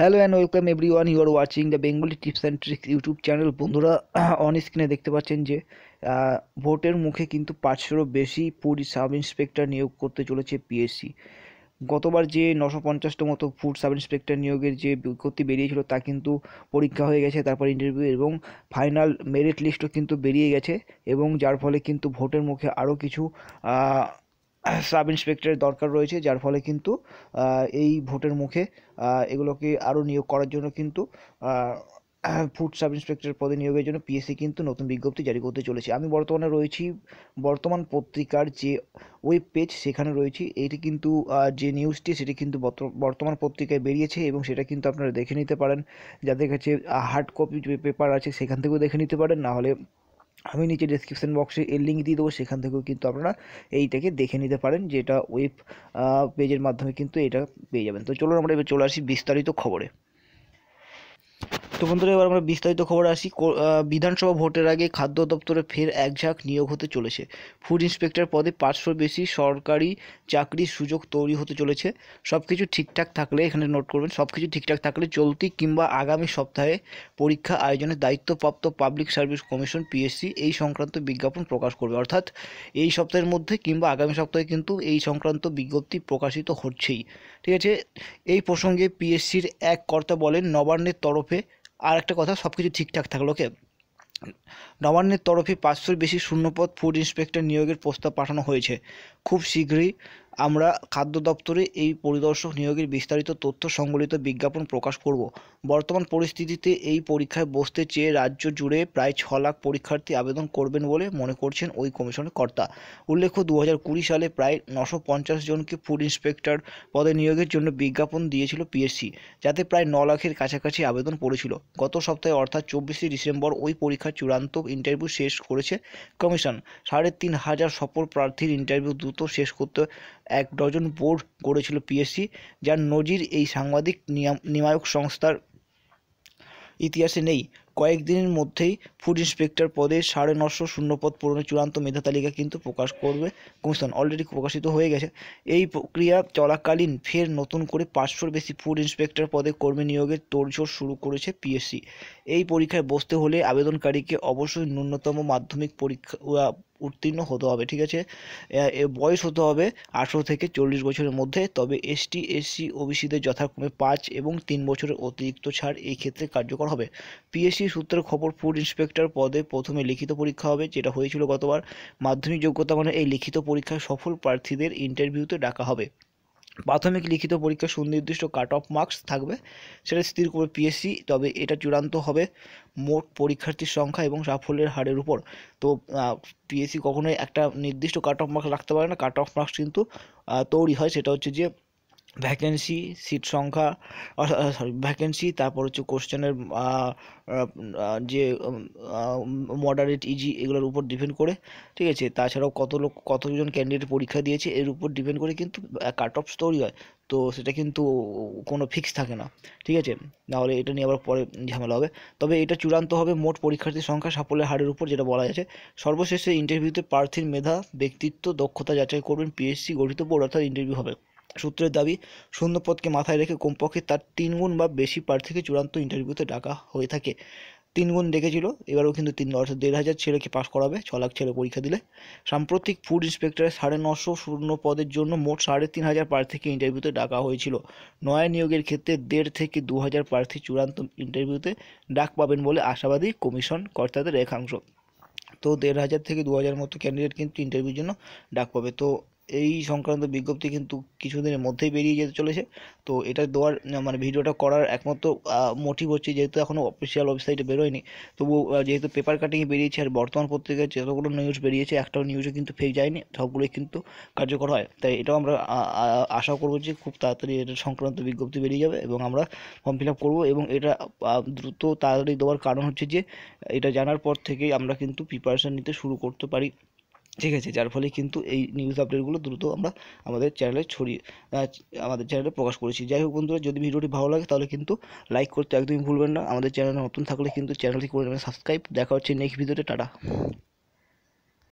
hello and welcome everyone you are watching the Bengali tips and tricks YouTube channel বন্ধুরা on স্ক্রিনে দেখতে পাচ্ছেন যে ভোটের মুখে কিন্তু পাঁচশোরও বেশি পুরী সাব ইন্সপেক্টর নিয়োগ করতে চলেছে পিএসসি গতবার যে নশো পঞ্চাশটা মতো ফুড সাব ইন্সপেক্টর নিয়োগের যে বিজ্ঞপ্তি বেরিয়েছিল তা কিন্তু পরীক্ষা হয়ে গেছে তারপর ইন্টারভিউ এবং ফাইনাল মেরিট লিস্টও কিন্তু বেরিয়ে গেছে এবং যার ফলে কিন্তু ভোটের মুখে আরও কিছু সাব ইন্সপেক্টরের দরকার রয়েছে যার ফলে কিন্তু এই ভোটের মুখে এগুলোকে আরও নিয়োগ করার জন্য কিন্তু ফুড সাব ইন্সপেক্টর পদে নিয়োগের জন্য পিএসসি কিন্তু নতুন বিজ্ঞপ্তি জারি করতে চলেছে আমি বর্তমানে রয়েছি বর্তমান পত্রিকার যে ওয়েব পেজ সেখানে রয়েছি এটি কিন্তু যে নিউজটি সেটি কিন্তু বর্তমান পত্রিকায় বেরিয়েছে এবং সেটা কিন্তু আপনারা দেখে নিতে পারেন যাদের কাছে হার্ড কপি পেপার আছে সেখান থেকেও দেখে নিতে পারেন না হলে আমি নিচে ডিসক্রিপশন বক্সে এর লিঙ্ক দিয়ে দেবো সেখান থেকেও কিন্তু আপনারা এইটাকে দেখে নিতে পারেন যেটা ওয়েব পেজের মাধ্যমে কিন্তু এটা পেয়ে যাবেন তো চলুন আমরা এবার চলে আসি বিস্তারিত খবরে তো বন্ধুরা এবার আমরা বিস্তারিত খবর আসি বিধানসভা ভোটের আগে খাদ্য দপ্তরে ফের একঝাঁক নিয়োগ হতে চলেছে ফুড ইন্সপেক্টর পদে পাঁচশোর বেশি সরকারি চাকরির সুযোগ তৈরি হতে চলেছে সব কিছু ঠিকঠাক থাকলে এখানে নোট করবেন সব কিছু ঠিকঠাক থাকলে চলতি কিংবা আগামী সপ্তাহে পরীক্ষা আয়োজনের দায়িত্বপ্রাপ্ত পাবলিক সার্ভিস কমিশন পিএসসি এই সংক্রান্ত বিজ্ঞাপন প্রকাশ করবে অর্থাৎ এই সপ্তাহের মধ্যে কিংবা আগামী সপ্তাহে কিন্তু এই সংক্রান্ত বিজ্ঞপ্তি প্রকাশিত হচ্ছেই ঠিক আছে এই প্রসঙ্গে পিএসসির এক কর্তা বলেন নবান্নের তরফে আর একটা কথা সব কিছু ঠিকঠাক থাকলো ওকে নবান্নের তরফে পাঁচশোর বেশি শূন্যপদ ফুড ইন্সপেক্টর নিয়োগের প্রস্তাব পাঠানো হয়েছে খুব শীঘ্রই আমরা খাদ্য দপ্তরে এই পরিদর্শক নিয়োগের বিস্তারিত তথ্য সংবলিত বিজ্ঞাপন প্রকাশ করব বর্তমান পরিস্থিতিতে এই পরীক্ষায় বসতে চেয়ে রাজ্য জুড়ে প্রায় ছ লাখ পরীক্ষার্থী আবেদন করবেন বলে মনে করছেন ওই কমিশনের কর্তা উল্লেখ্য দু সালে প্রায় নশো জনকে ফুড ইন্সপেক্টর পদে নিয়োগের জন্য বিজ্ঞাপন দিয়েছিল পিএসসি যাতে প্রায় ন লাখের কাছাকাছি আবেদন পড়েছিল গত সপ্তাহে অর্থাৎ চব্বিশে ডিসেম্বর ওই পরীক্ষার চূড়ান্ত ইন্টারভিউ শেষ করেছে কমিশন সাড়ে তিন হাজার সফল প্রার্থীর ইন্টারভিউ দ্রুত শেষ করতে এক ডজন বোর্ড গড়েছিল পিএসসি যার নজির এই সাংবাদিক নিয়ামক সংস্থার ইতিহাসে নেই কয়েকদিনের মধ্যেই ফুড ইন্সপেক্টর পদে সাড়ে নশো শূন্যপদ পূরণের চূড়ান্ত মেধা তালিকা কিন্তু প্রকাশ করবে কমিশন অলরেডি প্রকাশিত হয়ে গেছে এই প্রক্রিয়া চলাকালীন ফের নতুন করে পাঁচশোর বেশি ফুড ইন্সপেক্টর পদে কর্মী নিয়োগের তোড়জোড় শুরু করেছে পিএসসি এই পরীক্ষায় বসতে হলে আবেদনকারীকে অবশ্যই ন্যূনতম মাধ্যমিক পরীক্ষা উত্তীর্ণ হতে হবে ঠিক আছে বয়স হতে হবে আঠেরো থেকে চল্লিশ বছরের মধ্যে তবে এসটি এসসি ওবিসিদের যথাক্রমে পাঁচ এবং তিন বছরের অতিরিক্ত ছাড় এই ক্ষেত্রে কার্যকর হবে পিএসসি এনআইসি সূত্রের খবর ফুড ইন্সপেক্টর পদে প্রথমে লিখিত পরীক্ষা হবে যেটা হয়েছিল গতবার মাধ্যমিক যোগ্যতা মানে এই লিখিত পরীক্ষায় সফল প্রার্থীদের ইন্টারভিউতে ডাকা হবে প্রাথমিক লিখিত পরীক্ষা সুনির্দিষ্ট কাট অফ মার্কস থাকবে সেটা স্থির করবে পিএসসি তবে এটা চূড়ান্ত হবে মোট পরীক্ষার্থীর সংখ্যা এবং সাফল্যের হারের উপর তো পিএসসি কখনোই একটা নির্দিষ্ট কাট অফ মার্কস রাখতে পারে না কাট অফ মার্কস কিন্তু তৈরি হয় সেটা হচ্ছে যে ভ্যাকেন্সি সিট সংখ্যা সরি ভ্যাকেন্সি তারপর হচ্ছে কোশ্চেনের যে মডারেট ইজি e এগুলোর উপর ডিপেন্ড করে ঠিক আছে তাছাড়াও কত লোক কতজন ক্যান্ডিডেট পরীক্ষা দিয়েছে এর উপর ডিপেন্ড করে কিন্তু কাট অফ তৈরি হয় তো সেটা কিন্তু কোনো ফিক্স থাকে না ঠিক আছে নাহলে এটা নিয়ে আবার পরে ঝামেলা হবে তবে এটা চূড়ান্ত হবে মোট পরীক্ষার্থীর সংখ্যা সাফল্যের হারের উপর যেটা বলা যাচ্ছে সর্বশেষে ইন্টারভিউতে প্রার্থীর মেধা ব্যক্তিত্ব দক্ষতা যাচাই করবেন পিএসসি গঠিত বোর্ড অর্থাৎ ইন্টারভিউ হবে সূত্রের দাবি শূন্যপদকে মাথায় রেখে কমপক্ষে তার তিনগুণ বা বেশি প্রার্থীকে চূড়ান্ত ইন্টারভিউতে ডাকা হয়ে থাকে তিনগুণ ডেকেছিল এবারও কিন্তু তিন অর্থাৎ দেড় হাজার ছেলেকে পাশ করাবে ছ লাখ ছেলে পরীক্ষা দিলে সাম্প্রতিক ফুড ইন্সপেক্টরের সাড়ে নশো শূন্য পদের জন্য মোট সাড়ে তিন হাজার প্রার্থীকে ইন্টারভিউতে ডাকা হয়েছিল নয়া নিয়োগের ক্ষেত্রে দেড় থেকে দু হাজার প্রার্থী চূড়ান্ত ইন্টারভিউতে ডাক পাবেন বলে আশাবাদী কমিশন কর্তাদের রেখাংশ তো দেড় হাজার থেকে দু হাজার মতো ক্যান্ডিডেট কিন্তু ইন্টারভিউর জন্য ডাক পাবে তো এই সংক্রান্ত বিজ্ঞপ্তি কিন্তু কিছুদিনের মধ্যেই বেরিয়ে যেতে চলেছে তো এটা দেওয়ার মানে ভিডিওটা করার একমাত্র মোটিভ হচ্ছে যেহেতু এখনও অফিসিয়াল ওয়েবসাইটে বেরোয়নি তবু যেহেতু পেপার কাটিংয়ে বেরিয়েছে আর বর্তমান পত্রিকায় যতগুলো নিউজ বেরিয়েছে একটাও নিউজও কিন্তু ফেক যায়নি সবগুলোই কিন্তু কার্যকর হয় তাই এটাও আমরা আশা করবো যে খুব তাড়াতাড়ি এটা সংক্রান্ত বিজ্ঞপ্তি বেরিয়ে যাবে এবং আমরা ফর্ম ফিল আপ করবো এবং এটা দ্রুত তাড়াতাড়ি দেওয়ার কারণ হচ্ছে যে এটা জানার পর থেকেই আমরা কিন্তু প্রিপারেশান নিতে শুরু করতে পারি ঠিক আছে যার ফলে কিন্তু এই নিউজ আপডেটগুলো দ্রুত আমরা আমাদের চ্যানেলে ছড়িয়ে আমাদের চ্যানেলে প্রকাশ করেছি যাই হোক বন্ধুরা যদি ভিডিওটি ভালো লাগে তাহলে কিন্তু লাইক করতে একদমই ভুলবেন না আমাদের চ্যানেলে নতুন থাকলে কিন্তু চ্যানেলটি করে নেবেন সাবস্ক্রাইব দেখা হচ্ছে নেক্সট ভিডিওতে টাটা